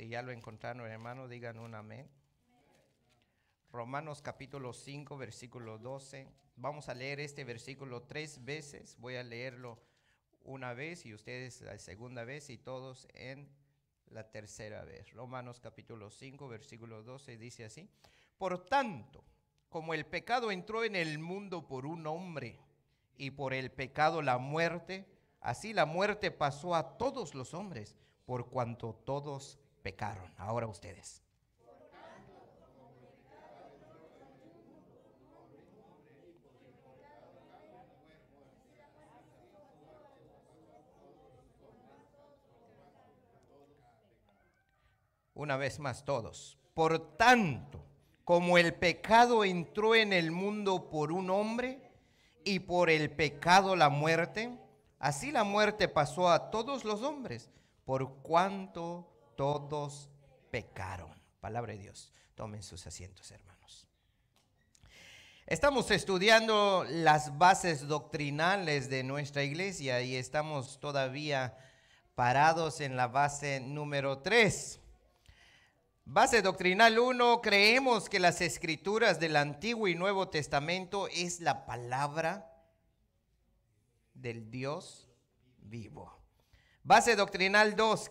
Si ya lo encontraron, hermano, digan un amén. Romanos capítulo 5, versículo 12. Vamos a leer este versículo tres veces. Voy a leerlo una vez y ustedes la segunda vez y todos en la tercera vez. Romanos capítulo 5, versículo 12 dice así. Por tanto, como el pecado entró en el mundo por un hombre y por el pecado la muerte, así la muerte pasó a todos los hombres por cuanto todos pecaron. Ahora ustedes. Una vez más todos. Por tanto, como el pecado entró en el mundo por un hombre y por el pecado la muerte, así la muerte pasó a todos los hombres, por cuanto todos pecaron. Palabra de Dios. Tomen sus asientos, hermanos. Estamos estudiando las bases doctrinales de nuestra iglesia y estamos todavía parados en la base número 3. Base doctrinal 1, creemos que las escrituras del Antiguo y Nuevo Testamento es la palabra del Dios vivo. Base doctrinal 2,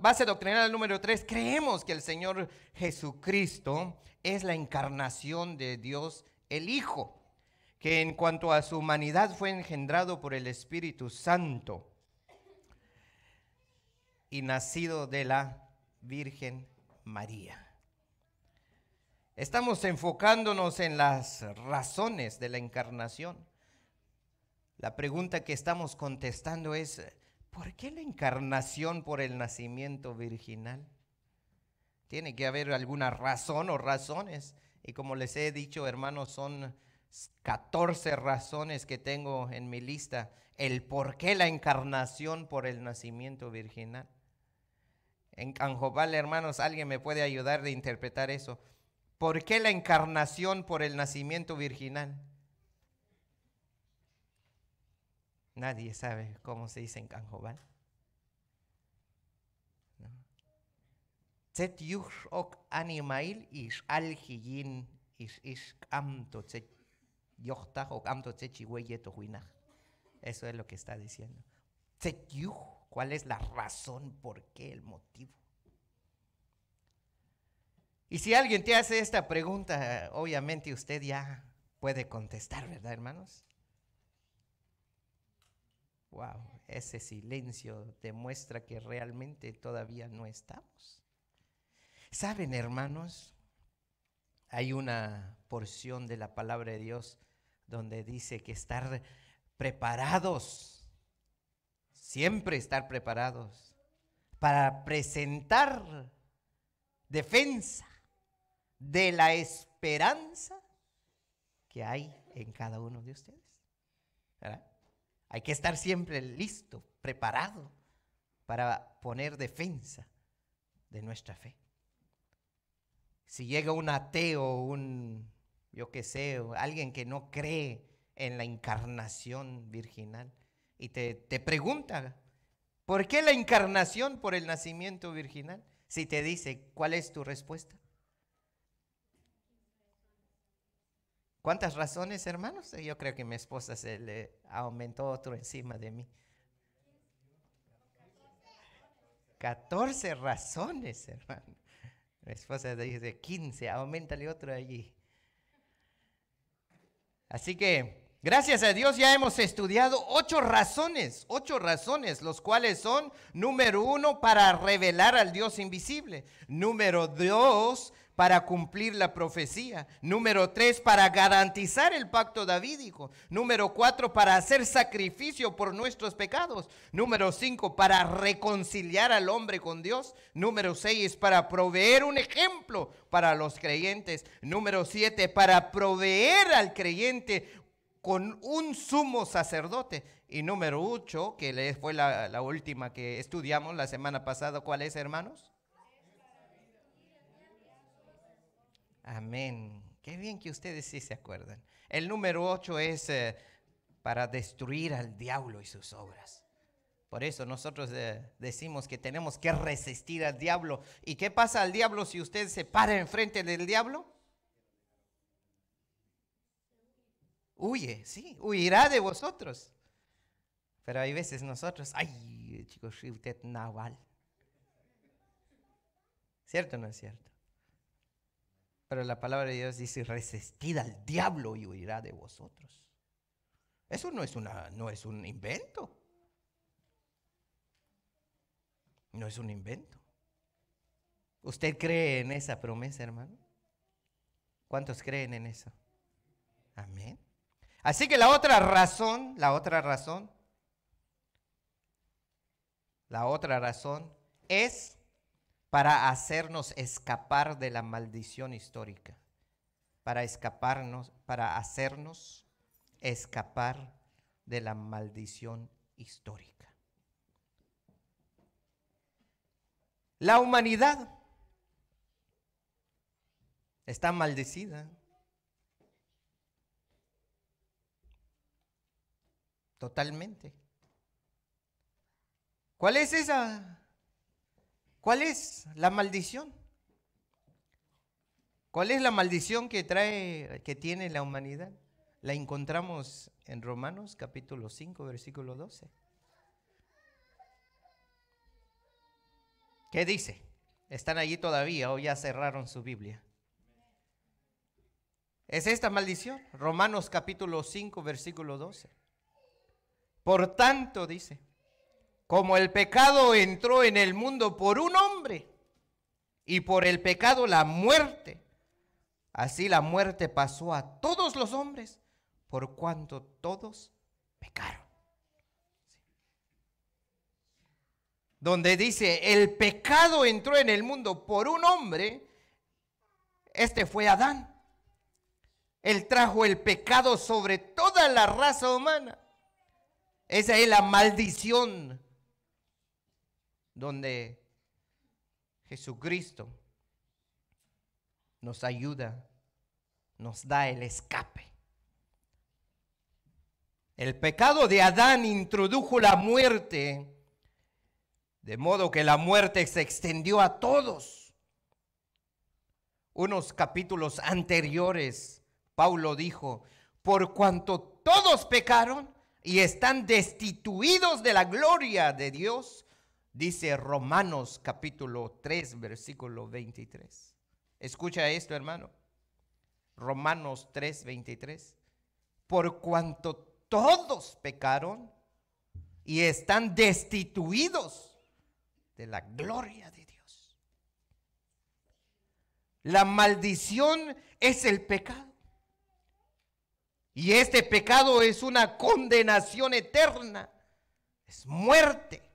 Base doctrinal número 3, creemos que el Señor Jesucristo es la encarnación de Dios el Hijo, que en cuanto a su humanidad fue engendrado por el Espíritu Santo y nacido de la Virgen María. Estamos enfocándonos en las razones de la encarnación. La pregunta que estamos contestando es, ¿Por qué la encarnación por el nacimiento virginal? Tiene que haber alguna razón o razones. Y como les he dicho, hermanos, son 14 razones que tengo en mi lista. El por qué la encarnación por el nacimiento virginal. En Canjobal, hermanos, alguien me puede ayudar de interpretar eso. ¿Por qué la encarnación por el nacimiento virginal? Nadie sabe cómo se dice en Canjobal. animail is amto amto to Eso es lo que está diciendo. ¿cuál es la razón, por qué, el motivo? Y si alguien te hace esta pregunta, obviamente usted ya puede contestar, ¿verdad, hermanos? Wow, ese silencio demuestra que realmente todavía no estamos. Saben, hermanos, hay una porción de la palabra de Dios donde dice que estar preparados, siempre estar preparados para presentar defensa de la esperanza que hay en cada uno de ustedes. ¿Verdad? Hay que estar siempre listo, preparado para poner defensa de nuestra fe. Si llega un ateo, un, yo qué sé, alguien que no cree en la encarnación virginal y te, te pregunta, ¿por qué la encarnación por el nacimiento virginal? Si te dice, ¿cuál es tu respuesta? ¿Cuántas razones, hermanos? Yo creo que mi esposa se le aumentó otro encima de mí. 14 razones, hermano. Mi esposa dice 15, aumentale otro allí. Así que, gracias a Dios, ya hemos estudiado ocho razones, ocho razones, los cuales son, número uno, para revelar al Dios invisible. Número dos, para cumplir la profecía. Número tres, para garantizar el pacto davídico. Número cuatro, para hacer sacrificio por nuestros pecados. Número cinco, para reconciliar al hombre con Dios. Número seis, para proveer un ejemplo para los creyentes. Número siete, para proveer al creyente con un sumo sacerdote. Y número ocho, que fue la, la última que estudiamos la semana pasada, ¿cuál es, hermanos? Amén. Qué bien que ustedes sí se acuerdan. El número 8 es eh, para destruir al diablo y sus obras. Por eso nosotros eh, decimos que tenemos que resistir al diablo. ¿Y qué pasa al diablo si usted se para enfrente del diablo? Huye, sí, huirá de vosotros. Pero hay veces nosotros, ay, chicos, usted naval. ¿Cierto o no es cierto? Pero la palabra de Dios dice, resistid al diablo y huirá de vosotros. Eso no es, una, no es un invento. No es un invento. ¿Usted cree en esa promesa, hermano? ¿Cuántos creen en eso? Amén. Así que la otra razón, la otra razón, la otra razón es para hacernos escapar de la maldición histórica, para escaparnos, para hacernos escapar de la maldición histórica. La humanidad está maldecida. Totalmente. ¿Cuál es esa ¿Cuál es la maldición? ¿Cuál es la maldición que trae, que tiene la humanidad? La encontramos en Romanos capítulo 5, versículo 12. ¿Qué dice? Están allí todavía o ya cerraron su Biblia. Es esta maldición, Romanos capítulo 5, versículo 12. Por tanto, dice, como el pecado entró en el mundo por un hombre y por el pecado la muerte, así la muerte pasó a todos los hombres por cuanto todos pecaron. Donde dice, el pecado entró en el mundo por un hombre, este fue Adán. Él trajo el pecado sobre toda la raza humana. Esa es la maldición donde Jesucristo nos ayuda, nos da el escape. El pecado de Adán introdujo la muerte, de modo que la muerte se extendió a todos. Unos capítulos anteriores, Paulo dijo, por cuanto todos pecaron y están destituidos de la gloria de Dios, Dice Romanos capítulo 3, versículo 23. Escucha esto, hermano. Romanos 3, 23. Por cuanto todos pecaron y están destituidos de la gloria de Dios. La maldición es el pecado. Y este pecado es una condenación eterna. Es muerte.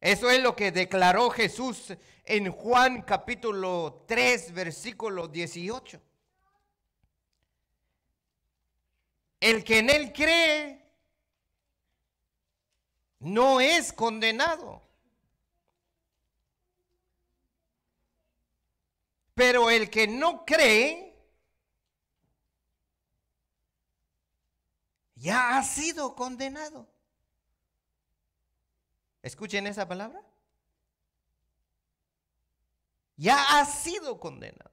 Eso es lo que declaró Jesús en Juan capítulo 3, versículo 18. El que en él cree no es condenado. Pero el que no cree ya ha sido condenado. Escuchen esa palabra. Ya ha sido condenado.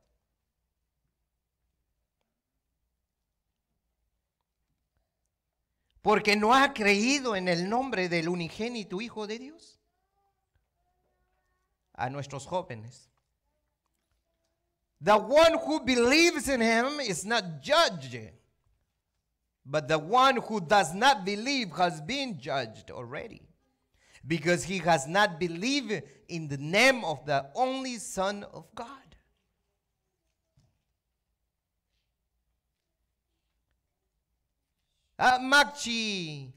Porque no ha creído en el nombre del unigénito Hijo de Dios. A nuestros jóvenes. The one who believes in him is not judged. But the one who does not believe has been judged already. because he has not believed in the name of the only Son of God. At magchi,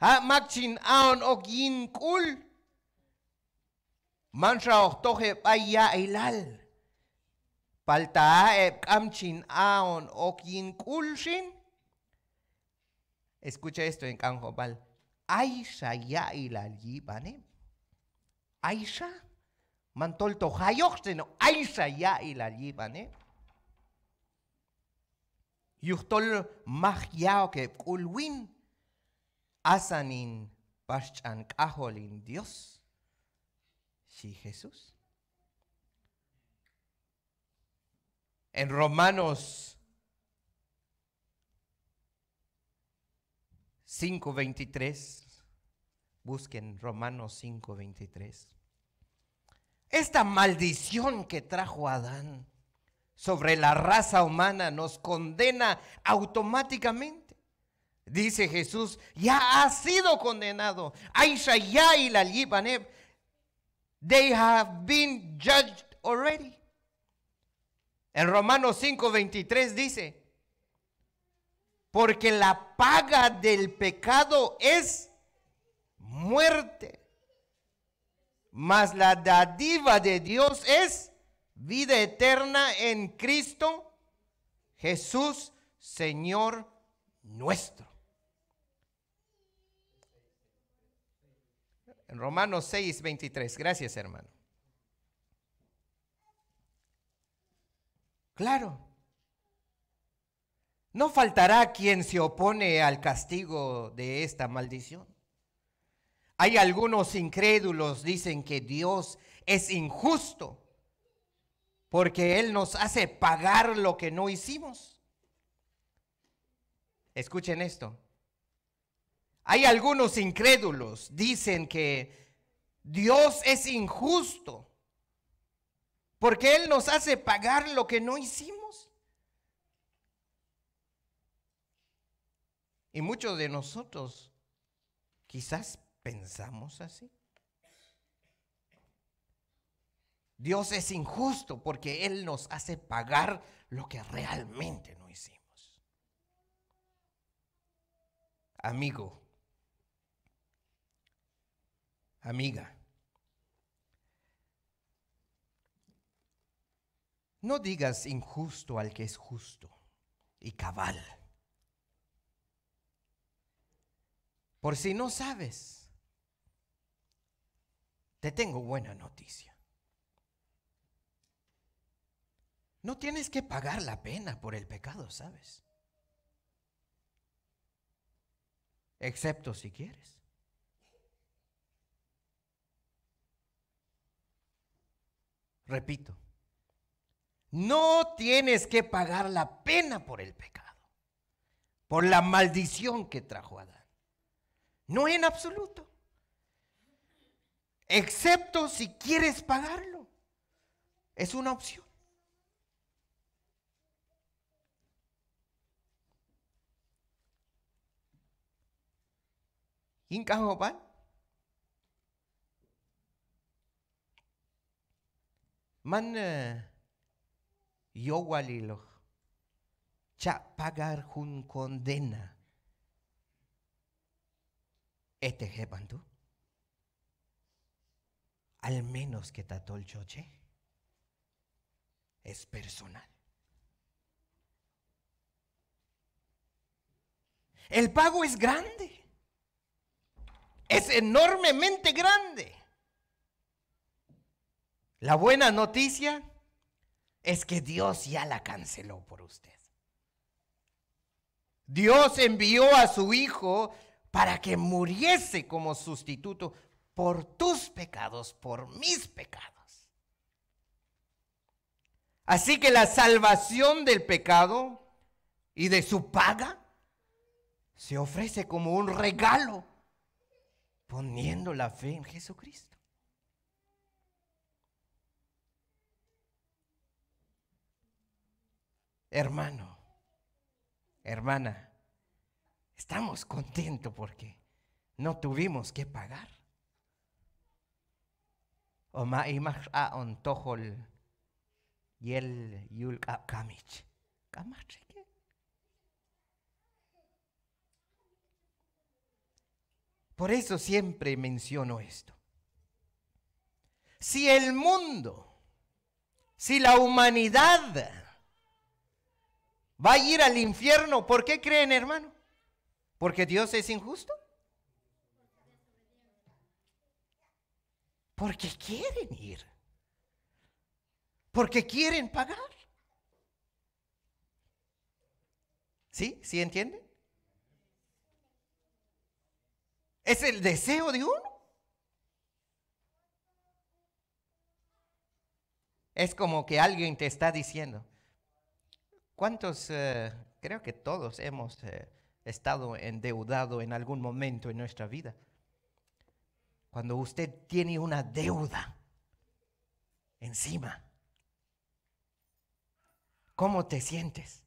at magchin aon og yin kul. Mantra og tohe paya ilal. Palta eb kamchin aon og yin kul shin. Escucha esto en Canjopal. Aisha ya la Aisha Mantolto to hayok Aisha ya ilalyi bane. Yuchtol ulwin que ulwin asanin paschan kaholin Dios. Si Jesús. En Romanos 5.23. Busquen Romanos 5.23. Esta maldición que trajo Adán sobre la raza humana nos condena automáticamente. Dice Jesús, ya ha sido condenado. Aisha y la they have been judged already. En Romanos 5:23 dice, porque la paga del pecado es muerte. Mas la dadiva de Dios es vida eterna en Cristo Jesús, Señor nuestro. En Romanos 6, 23. Gracias, hermano. Claro. No faltará quien se opone al castigo de esta maldición. Hay algunos incrédulos dicen que Dios es injusto porque Él nos hace pagar lo que no hicimos. Escuchen esto. Hay algunos incrédulos dicen que Dios es injusto porque Él nos hace pagar lo que no hicimos. Y muchos de nosotros quizás pensamos así. Dios es injusto porque Él nos hace pagar lo que realmente no hicimos. Amigo, amiga, no digas injusto al que es justo y cabal Por si no sabes, te tengo buena noticia. No tienes que pagar la pena por el pecado, ¿sabes? Excepto si quieres. Repito, no tienes que pagar la pena por el pecado, por la maldición que trajo Adán. No en absoluto. Excepto si quieres pagarlo. Es una opción. pan? Man yo walilo. Cha pagar jun condena este tú Al menos que tató el choche es personal. El pago es grande. Es enormemente grande. La buena noticia es que Dios ya la canceló por usted. Dios envió a su Hijo para que muriese como sustituto por tus pecados, por mis pecados. Así que la salvación del pecado y de su paga se ofrece como un regalo, poniendo la fe en Jesucristo. Hermano, hermana, Estamos contentos porque no tuvimos que pagar. O y el yul Por eso siempre menciono esto. Si el mundo, si la humanidad va a ir al infierno, ¿por qué creen, hermano? ¿Porque Dios es injusto? Porque quieren ir. Porque quieren pagar. ¿Sí? ¿Sí entienden? Es el deseo de uno. Es como que alguien te está diciendo, ¿cuántos, eh, creo que todos hemos eh, estado endeudado en algún momento en nuestra vida. Cuando usted tiene una deuda encima, ¿cómo te sientes?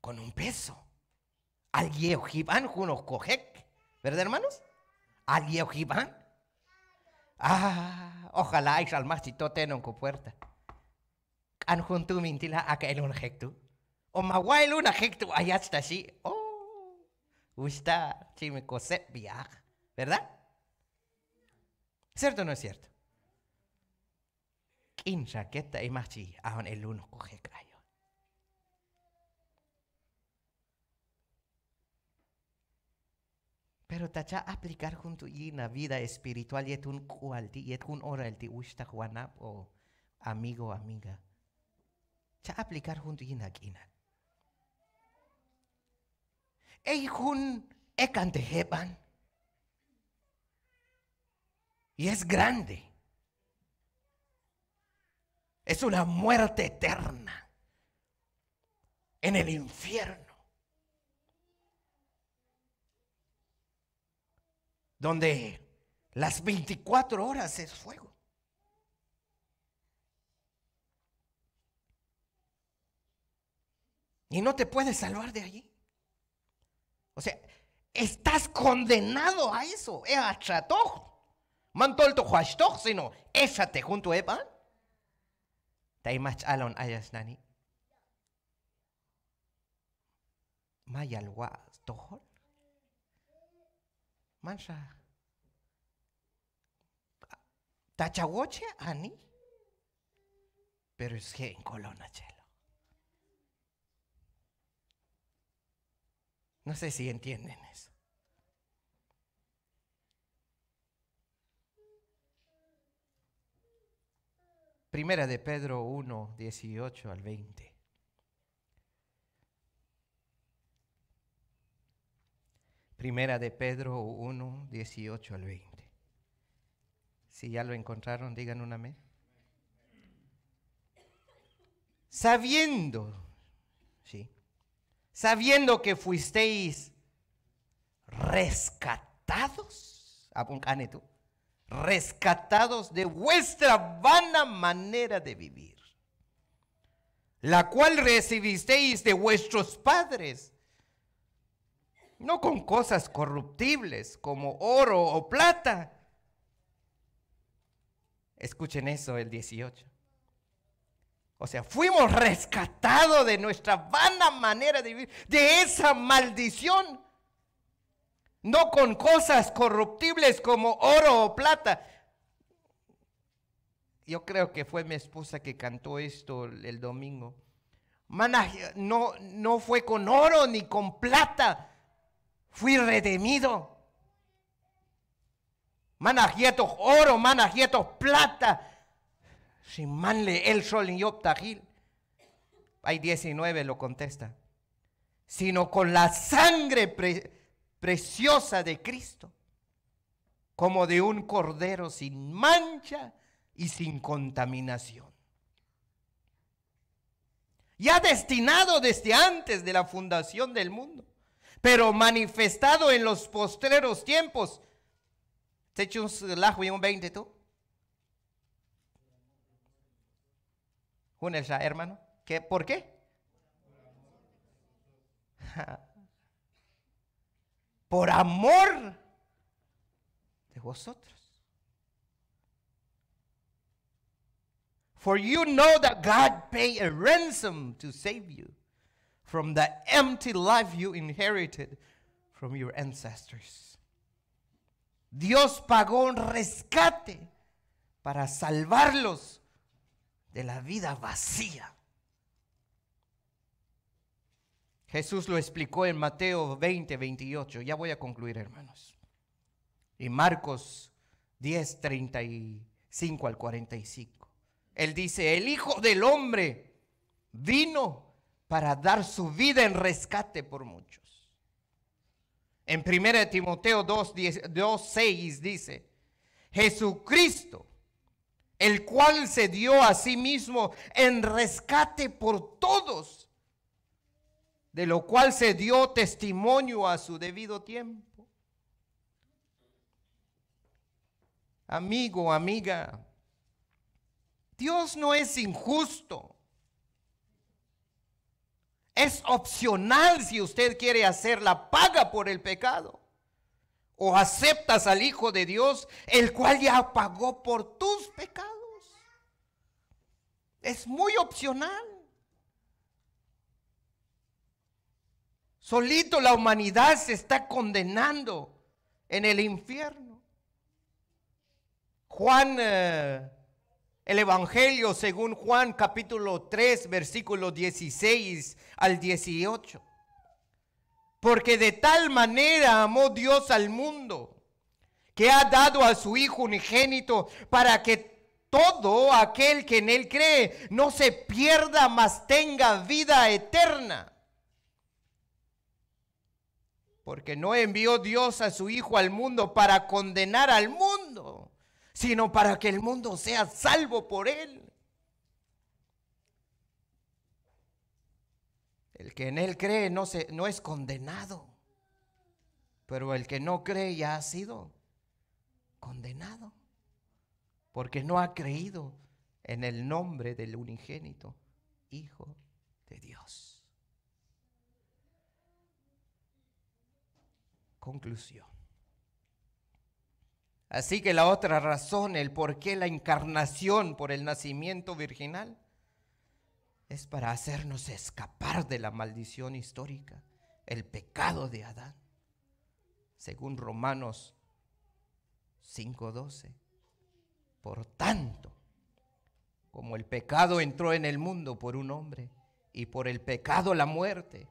Con un peso. Al ¿verdad, hermanos? Al Ah, ojalá hay salmás todo una puerta. mintila a ¿O o luna está así? Oh, gusta chimecoset viaj. ¿Verdad? ¿Cierto o no es cierto? ¿Quién raqueta y machi, ahon el uno coge crayo. Pero tacha aplicar junto y la vida espiritual y un cual y un hora el ti gusta Juanap o amigo o amiga. Cha aplicar junto y Eijun heban. Y es grande. Es una muerte eterna en el infierno. Donde las 24 horas es fuego. Y no te puedes salvar de allí. O sea, estás condenado a eso. Es achatoj. Mantolto huashtoj, sino échate junto epa. Taimach alon ayas nani. Mayalwa tojol. Mancha. Tachawoche ani. Pero es que en Colona, chela. No sé si entienden eso. Primera de Pedro 1, 18 al 20. Primera de Pedro 1, 18 al 20. Si ya lo encontraron, digan una amén. Sabiendo, sí, sabiendo que fuisteis rescatados, apuncane ah, rescatados de vuestra vana manera de vivir, la cual recibisteis de vuestros padres, no con cosas corruptibles como oro o plata. Escuchen eso, el 18 o sea, fuimos rescatados de nuestra vana manera de vivir, de esa maldición. No con cosas corruptibles como oro o plata. Yo creo que fue mi esposa que cantó esto el domingo. no, no fue con oro ni con plata. Fui redimido. Managietos oro, managietos plata manle el sol Hay 19 lo contesta. Sino con la sangre preciosa de Cristo, como de un cordero sin mancha y sin contaminación. Ya destinado desde antes de la fundación del mundo, pero manifestado en los postreros tiempos. ¿Te echas un 20 tú? hermano. ¿Qué, ¿Por qué? Por amor de vosotros. For you know that God paid a ransom to save you from the empty life you inherited from your ancestors. Dios pagó un rescate para salvarlos de la vida vacía. Jesús lo explicó en Mateo 20, 28. Ya voy a concluir, hermanos. Y Marcos 10, 35 al 45. Él dice, el Hijo del Hombre vino para dar su vida en rescate por muchos. En 1 Timoteo 2, 2, 6 dice, Jesucristo el cual se dio a sí mismo en rescate por todos, de lo cual se dio testimonio a su debido tiempo. Amigo, amiga, Dios no es injusto. Es opcional si usted quiere hacer la paga por el pecado o aceptas al Hijo de Dios, el cual ya pagó por tus pecados. Es muy opcional. Solito la humanidad se está condenando en el infierno. Juan, eh, el Evangelio según Juan capítulo 3, versículo 16 al 18. Porque de tal manera amó Dios al mundo que ha dado a su Hijo unigénito para que todo aquel que en Él cree no se pierda, mas tenga vida eterna. Porque no envió Dios a su Hijo al mundo para condenar al mundo, sino para que el mundo sea salvo por Él. El que en él cree no, se, no es condenado, pero el que no cree ya ha sido condenado, porque no ha creído en el nombre del unigénito Hijo de Dios. Conclusión. Así que la otra razón, el por qué la encarnación por el nacimiento virginal, es para hacernos escapar de la maldición histórica, el pecado de Adán. Según Romanos 5:12. Por tanto, como el pecado entró en el mundo por un hombre y por el pecado la muerte,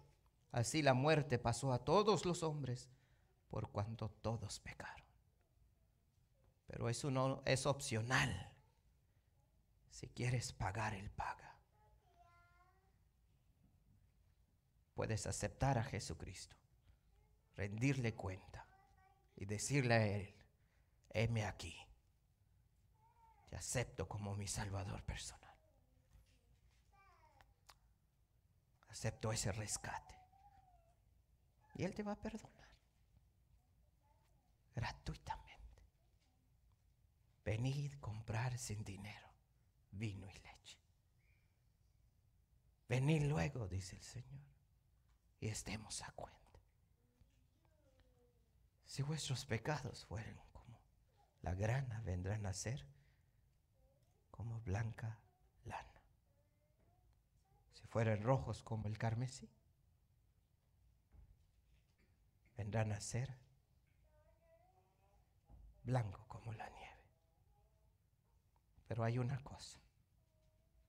así la muerte pasó a todos los hombres por cuanto todos pecaron. Pero eso no es opcional. Si quieres pagar, el paga. puedes aceptar a Jesucristo, rendirle cuenta y decirle a Él, heme aquí, te acepto como mi Salvador personal. Acepto ese rescate. Y Él te va a perdonar gratuitamente. Venid comprar sin dinero vino y leche. Venid luego, dice el Señor y estemos a cuenta. Si vuestros pecados fueren como la grana, vendrán a ser como blanca lana. Si fueran rojos como el carmesí, vendrán a ser blanco como la nieve. Pero hay una cosa,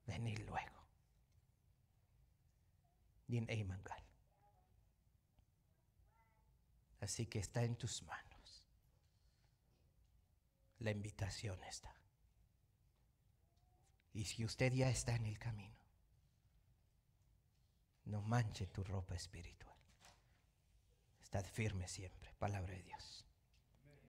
venir luego. Din Eimangal. Así que está en tus manos. La invitación está. Y si usted ya está en el camino, no manche tu ropa espiritual. Estad firme siempre, palabra de Dios.